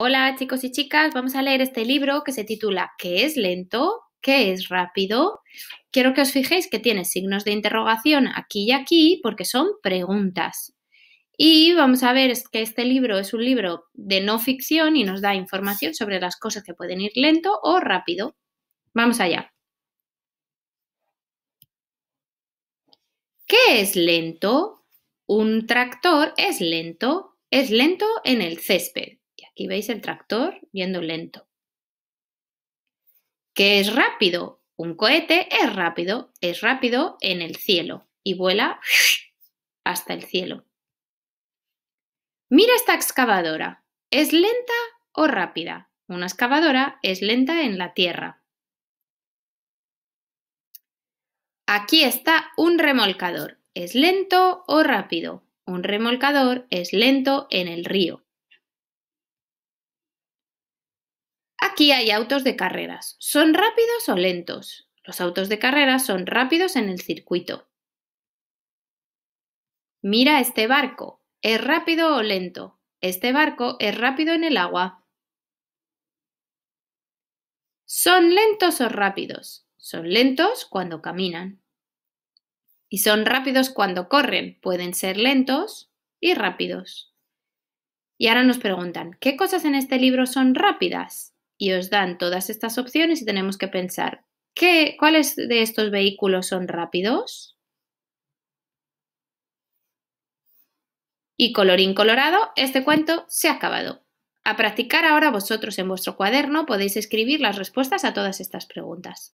Hola chicos y chicas, vamos a leer este libro que se titula ¿Qué es lento? ¿Qué es rápido? Quiero que os fijéis que tiene signos de interrogación aquí y aquí porque son preguntas. Y vamos a ver que este libro es un libro de no ficción y nos da información sobre las cosas que pueden ir lento o rápido. Vamos allá. ¿Qué es lento? Un tractor es lento. Es lento en el césped Aquí veis el tractor yendo lento. ¿Qué es rápido? Un cohete es rápido, es rápido en el cielo y vuela hasta el cielo. Mira esta excavadora. ¿Es lenta o rápida? Una excavadora es lenta en la tierra. Aquí está un remolcador. ¿Es lento o rápido? Un remolcador es lento en el río. Aquí hay autos de carreras. ¿Son rápidos o lentos? Los autos de carreras son rápidos en el circuito. Mira este barco. ¿Es rápido o lento? Este barco es rápido en el agua. ¿Son lentos o rápidos? Son lentos cuando caminan. Y son rápidos cuando corren. Pueden ser lentos y rápidos. Y ahora nos preguntan, ¿qué cosas en este libro son rápidas? y os dan todas estas opciones y tenemos que pensar, ¿qué, ¿cuáles de estos vehículos son rápidos? Y colorín colorado, este cuento se ha acabado. A practicar ahora vosotros en vuestro cuaderno podéis escribir las respuestas a todas estas preguntas.